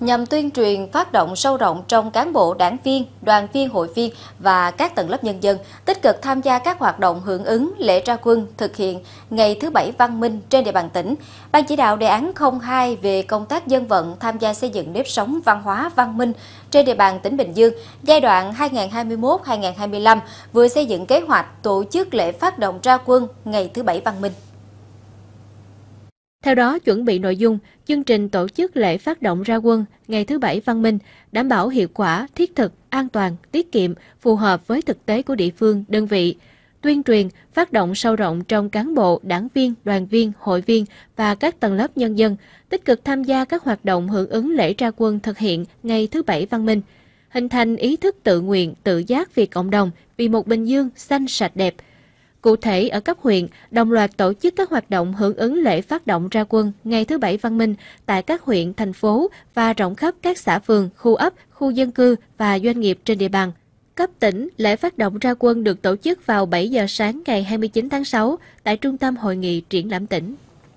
nhằm tuyên truyền phát động sâu rộng trong cán bộ, đảng viên, đoàn viên, hội viên và các tầng lớp nhân dân tích cực tham gia các hoạt động hưởng ứng lễ ra quân thực hiện ngày thứ Bảy văn minh trên địa bàn tỉnh. Ban chỉ đạo đề án 02 về công tác dân vận tham gia xây dựng nếp sống văn hóa văn minh trên địa bàn tỉnh Bình Dương giai đoạn 2021-2025 vừa xây dựng kế hoạch tổ chức lễ phát động ra quân ngày thứ Bảy văn minh. Theo đó, chuẩn bị nội dung, chương trình tổ chức lễ phát động ra quân ngày thứ Bảy văn minh, đảm bảo hiệu quả, thiết thực, an toàn, tiết kiệm, phù hợp với thực tế của địa phương, đơn vị. Tuyên truyền, phát động sâu rộng trong cán bộ, đảng viên, đoàn viên, hội viên và các tầng lớp nhân dân, tích cực tham gia các hoạt động hưởng ứng lễ ra quân thực hiện ngày thứ Bảy văn minh, hình thành ý thức tự nguyện, tự giác vì cộng đồng, vì một Bình Dương xanh sạch đẹp – Cụ thể, ở cấp huyện, đồng loạt tổ chức các hoạt động hưởng ứng lễ phát động ra quân ngày thứ Bảy văn minh tại các huyện, thành phố và rộng khắp các xã phường, khu ấp, khu dân cư và doanh nghiệp trên địa bàn. Cấp tỉnh, lễ phát động ra quân được tổ chức vào 7 giờ sáng ngày 29 tháng 6 tại Trung tâm Hội nghị Triển lãm tỉnh.